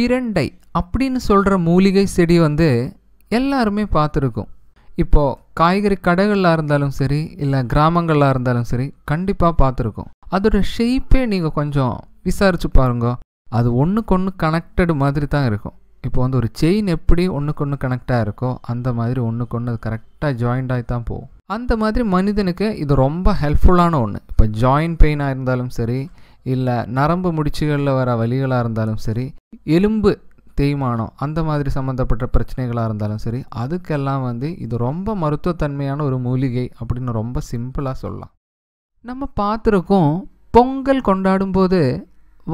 பிரண்டை அப்படின்னு சொல்கிற மூலிகை செடி வந்து எல்லாருமே பார்த்துருக்கோம் இப்போது காய்கறி கடைகளாக இருந்தாலும் சரி இல்லை கிராமங்களாக இருந்தாலும் சரி கண்டிப்பாக பார்த்துருக்கோம் அதோட ஷேப்பே நீங்கள் கொஞ்சம் விசாரித்து பாருங்க அது ஒன்றுக்கு ஒன்று கனெக்டடு மாதிரி தான் இருக்கும் இப்போ வந்து ஒரு செயின் எப்படி ஒன்றுக்கு ஒன்று கனெக்டாக இருக்கோ அந்த மாதிரி ஒன்றுக்கு ஒன்று அது கரெக்டாக ஜாயிண்ட் ஆகி தான் போகும் அந்த மாதிரி மனிதனுக்கு இது ரொம்ப ஹெல்ப்ஃபுல்லான ஒன்று இப்போ ஜாயின் பெயினாக இருந்தாலும் சரி இல்லை நரம்பு முடிச்சுகளில் வர வலிகளாக இருந்தாலும் சரி எலும்பு தேய்மானம் அந்த மாதிரி சம்மந்தப்பட்ட பிரச்சனைகளாக இருந்தாலும் சரி அதுக்கெல்லாம் வந்து இது ரொம்ப மருத்துவத்தன்மையான ஒரு மூலிகை அப்படின்னு ரொம்ப சிம்பிளாக சொல்லலாம் நம்ம பார்த்துருக்கோம் பொங்கல் கொண்டாடும்போது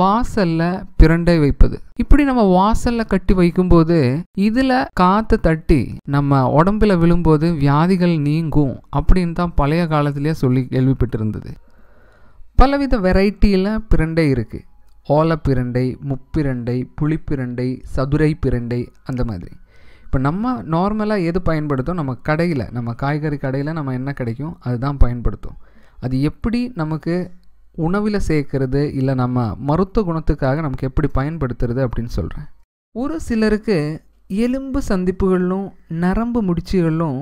வாசலில் பிரண்டை வைப்பது இப்படி நம்ம வாசலில் கட்டி வைக்கும்போது இதில் காற்று தட்டி நம்ம உடம்பில் விழும்போது வியாதிகள் நீங்கும் அப்படின்னு தான் பழைய காலத்திலேயே சொல்லி கேள்விப்பட்டிருந்தது பலவித வெரைட்டியில் பிரண்டை இருக்குது ஓலப்பிரண்டை முப்பிரண்டை புளிப்பிரண்டை சதுரை பிரண்டை அந்த மாதிரி இப்போ நம்ம நார்மலாக எது பயன்படுத்தும் நம்ம கடையில் நம்ம காய்கறி கடையில் நம்ம என்ன கிடைக்கும் அதுதான் பயன்படுத்தும் அது எப்படி நமக்கு உணவில் சேர்க்கறது இல்லை நம்ம மருத்துவ குணத்துக்காக நமக்கு எப்படி பயன்படுத்துறது அப்படின்னு சொல்கிறேன் ஒரு சிலருக்கு எலும்பு சந்திப்புகளிலும் நரம்பு முடிச்சுகளிலும்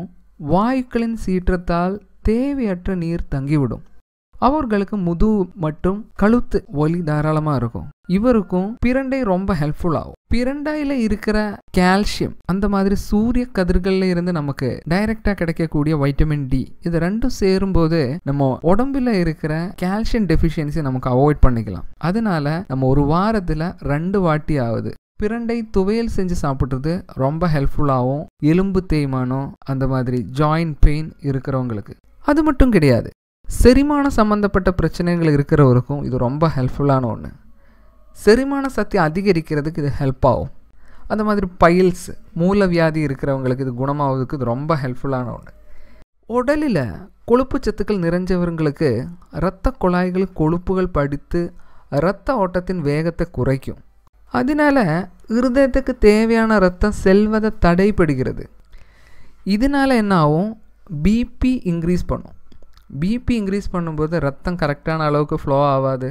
வாயுக்களின் சீற்றத்தால் தேவையற்ற நீர் தங்கிவிடும் அவர்களுக்கு முது மற்றும் கழுத்து வலி தாராளமாக இருக்கும் இவருக்கும் பிரண்டை ரொம்ப ஹெல்ப்ஃபுல் ஆகும் பிரண்டையில் இருக்கிற கால்சியம் அந்த மாதிரி சூரிய கதிர்கள்ல இருந்து நமக்கு டைரக்டா கிடைக்கக்கூடிய வைட்டமின் டி இது ரெண்டும் சேரும் போது நம்ம உடம்புல இருக்கிற கால்சியம் டெபிஷியன்சி நமக்கு அவாய்ட் பண்ணிக்கலாம் அதனால நம்ம ஒரு வாரத்தில் ரெண்டு வாட்டி ஆகுது பிரண்டை துவையல் செஞ்சு சாப்பிட்றது ரொம்ப ஹெல்ப்ஃபுல்லாகவும் எலும்பு தேய்மானம் அந்த மாதிரி ஜாயின்ட் பெயின் இருக்கிறவங்களுக்கு அது மட்டும் கிடையாது செரிமானம் சம்மந்தப்பட்ட பிரச்சனைகள் இருக்கிறவருக்கும் இது ரொம்ப ஹெல்ப்ஃபுல்லான ஒன்று செரிமான சக்தி அதிகரிக்கிறதுக்கு இது ஹெல்ப் ஆகும் அந்த மாதிரி பயில்ஸ் மூலவியாதி இருக்கிறவங்களுக்கு இது குணமாவதுக்கு இது ரொம்ப ஹெல்ப்ஃபுல்லான ஒன்று உடலில் கொழுப்பு சத்துக்கள் நிறைஞ்சவர்களுக்கு இரத்த குழாய்கள் கொழுப்புகள் படித்து இரத்த ஓட்டத்தின் வேகத்தை குறைக்கும் அதனால இருதயத்துக்கு தேவையான ரத்தம் செல்வதை தடைப்படுகிறது இதனால் என்ன ஆகும் பிபி இன்க்ரீஸ் பண்ணும் பிபி இன்க்ரீஸ் பண்ணும்போது ரத்தம் கரெக்டான அளவுக்கு ஃப்ளோ ஆகாது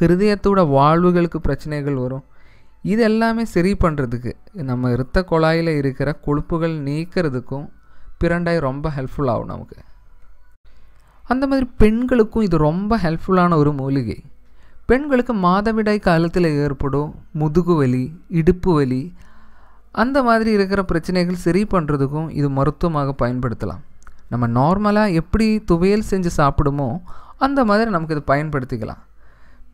ஹிருதயத்தோட வாழ்வுகளுக்கு பிரச்சனைகள் வரும் இது எல்லாமே சரி பண்ணுறதுக்கு நம்ம இரத்த குழாயில் இருக்கிற கொழுப்புகள் நீக்கிறதுக்கும் பிறண்டாய் ரொம்ப ஹெல்ப்ஃபுல் ஆகும் நமக்கு அந்த மாதிரி பெண்களுக்கும் இது ரொம்ப ஹெல்ப்ஃபுல்லான ஒரு மூலிகை பெண்களுக்கு மாதவிடாய் காலத்தில் ஏற்படும் முதுகு வலி இடுப்பு வலி அந்த மாதிரி இருக்கிற பிரச்சனைகள் சரி பண்ணுறதுக்கும் இது மருத்துவமாக பயன்படுத்தலாம் நம்ம நார்மலாக எப்படி துவையல் செஞ்சு சாப்பிடுமோ அந்த மாதிரி நமக்கு இது பயன்படுத்திக்கலாம்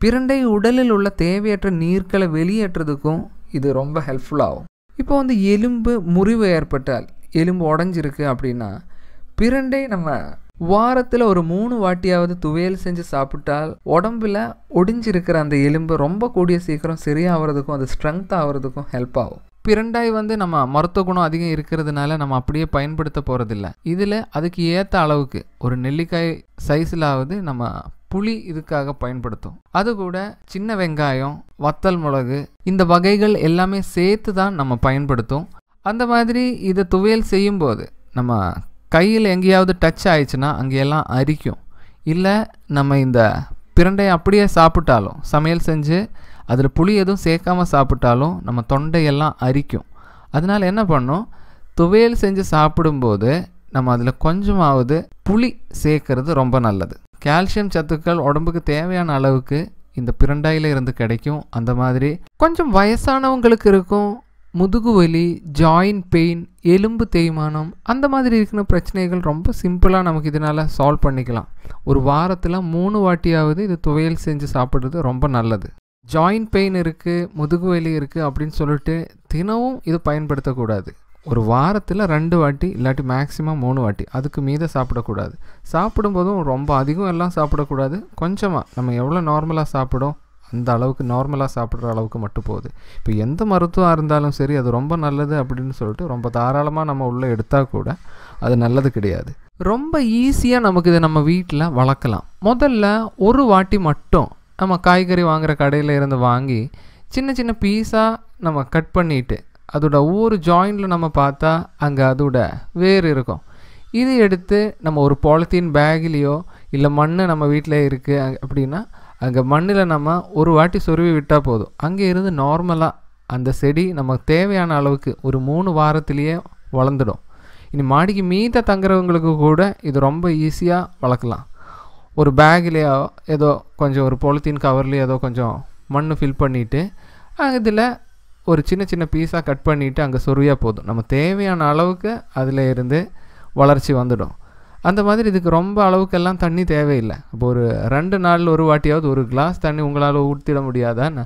பிரண்டை உடலில் உள்ள தேவையற்ற நீர்களை வெளியேற்றுறதுக்கும் இது ரொம்ப ஹெல்ப்ஃபுல்லாகும் இப்போ வந்து எலும்பு முறிவு ஏற்பட்டால் எலும்பு உடஞ்சிருக்கு அப்படின்னா பிரண்டை நம்ம வாரத்தில் ஒரு மூணு வாட்டியாவது துவையல் செஞ்சு சாப்பிட்டால் உடம்பில் ஒடிஞ்சிருக்கிற அந்த எலும்பு ரொம்ப கூடிய சீக்கிரம் சரியாகிறதுக்கும் அது ஸ்ட்ரென்த் ஆகிறதுக்கும் ஹெல்ப் ஆகும் பிறண்டாய் வந்து நம்ம மருத்துவ குணம் அதிகம் இருக்கிறதுனால நம்ம அப்படியே பயன்படுத்த போகிறதில்ல இதில் அதுக்கு ஏற்ற அளவுக்கு ஒரு நெல்லிக்காய் சைஸிலாவது நம்ம புளி இதுக்காக பயன்படுத்தும் அது கூட சின்ன வெங்காயம் வத்தல் மிளகு இந்த வகைகள் எல்லாமே சேர்த்து தான் நம்ம பயன்படுத்தும் அந்த மாதிரி இதை துவையல் செய்யும்போது நம்ம கையில் எங்கேயாவது டச் ஆயிடுச்சுன்னா அங்கேயெல்லாம் அரிக்கும் இல்லை நம்ம இந்த பிறண்டையை அப்படியே சாப்பிட்டாலும் சமையல் செஞ்சு அதில் புளி எதுவும் சேர்க்காமல் சாப்பிட்டாலும் நம்ம தொண்டையெல்லாம் அரிக்கும் அதனால் என்ன பண்ணோம் துவையல் செஞ்சு சாப்பிடும்போது நம்ம அதில் கொஞ்சமாவது புளி சேர்க்கறது ரொம்ப நல்லது கால்சியம் சத்துக்கள் உடம்புக்கு தேவையான அளவுக்கு இந்த பிரண்டாயில் இருந்து கிடைக்கும் அந்த மாதிரி கொஞ்சம் வயசானவங்களுக்கு இருக்கும் முதுகு வலி ஜாயின்ட் பெயின் எலும்பு தேய்மானம் அந்த மாதிரி இருக்கிற பிரச்சனைகள் ரொம்ப சிம்பிளாக நமக்கு இதனால் சால்வ் பண்ணிக்கலாம் ஒரு வாரத்தில் மூணு வாட்டியாவது இது துவையல் செஞ்சு சாப்பிட்றது ரொம்ப நல்லது ஜாயின்ட் பெயின் இருக்குது முதுகு வலி இருக்குது அப்படின்னு சொல்லிட்டு தினமும் இது பயன்படுத்தக்கூடாது ஒரு வாரத்தில் ரெண்டு வாட்டி இல்லாட்டி மேக்ஸிமம் மூணு வாட்டி அதுக்கு மீத சாப்பிடக்கூடாது சாப்பிடும்போதும் ரொம்ப அதிகம் எல்லாம் சாப்பிடக்கூடாது கொஞ்சமாக நம்ம எவ்வளோ நார்மலாக சாப்பிடும் அந்த அளவுக்கு நார்மலாக சாப்பிட்ற அளவுக்கு மட்டும் போகுது இப்போ எந்த மருத்துவம் இருந்தாலும் சரி அது ரொம்ப நல்லது அப்படின்னு சொல்லிட்டு ரொம்ப தாராளமாக நம்ம உள்ளே எடுத்தால் கூட அது நல்லது கிடையாது ரொம்ப ஈஸியாக நமக்கு இதை நம்ம வீட்டில் வளர்க்கலாம் முதல்ல ஒரு வாட்டி மட்டும் நம்ம காய்கறி வாங்குகிற கடையில் இருந்து வாங்கி சின்ன சின்ன பீஸாக நம்ம கட் பண்ணிவிட்டு அதோட ஒவ்வொரு ஜாயிண்டில் நம்ம பார்த்தா அங்கே அதோட வேர் இருக்கும் இது எடுத்து நம்ம ஒரு பாலித்தீன் பேக்லேயோ இல்லை மண் நம்ம வீட்டில் இருக்குது அப்படின்னா அங்கே மண்ணில் நம்ம ஒரு வாட்டி சொருவி விட்டால் போதும் அங்கே இருந்து நார்மலாக அந்த செடி நமக்கு தேவையான அளவுக்கு ஒரு மூணு வாரத்துலேயே வளர்ந்துடும் இனி மாடிக்கு மீத தங்குறவங்களுக்கு கூட இது ரொம்ப ஈஸியாக வளர்க்கலாம் ஒரு பேக்லேயோ ஏதோ கொஞ்சம் ஒரு பொலித்தீன் கவர்லேயோ ஏதோ கொஞ்சம் மண் ஃபில் பண்ணிவிட்டு இதில் ஒரு சின்ன சின்ன பீஸாக கட் பண்ணிவிட்டு அங்கே சொருவியாக போதும் நம்ம தேவையான அளவுக்கு அதில் இருந்து வளர்ச்சி வந்துடும் அந்த மாதிரி இதுக்கு ரொம்ப அளவுக்கெல்லாம் தண்ணி தேவையில்லை இப்போ ஒரு ரெண்டு நாள் ஒரு வாட்டியாவது ஒரு கிளாஸ் தண்ணி உங்களால் ஊற்றிட முடியாதான்னு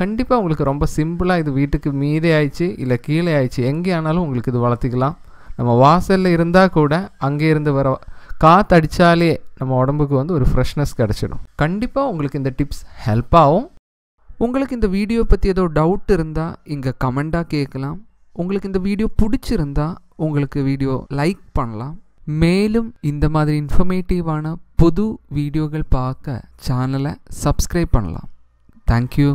கண்டிப்பாக உங்களுக்கு ரொம்ப சிம்பிளாக இது வீட்டுக்கு மீதே ஆயிடுச்சு இல்லை கீழே ஆயிடுச்சு எங்கே ஆனாலும் உங்களுக்கு இது வளர்த்திக்கலாம் நம்ம வாசலில் இருந்தால் கூட அங்கே இருந்து வர காற்று அடித்தாலே நம்ம உடம்புக்கு வந்து ஒரு ஃப்ரெஷ்னஸ் கிடச்சிடும் கண்டிப்பாக உங்களுக்கு இந்த டிப்ஸ் ஹெல்ப் ஆகும் உங்களுக்கு இந்த வீடியோ பற்றி ஏதோ டவுட் இருந்தால் இங்கே கமெண்ட்டாக கேட்கலாம் உங்களுக்கு இந்த வீடியோ பிடிச்சிருந்தா உங்களுக்கு வீடியோ லைக் பண்ணலாம் மேலும் இந்த மாதிரி இன்ஃபர்மேட்டிவான புது வீடியோக்கள் பார்க்க சேனலை சப்ஸ்கிரைப் பண்ணலாம் தேங்க்யூ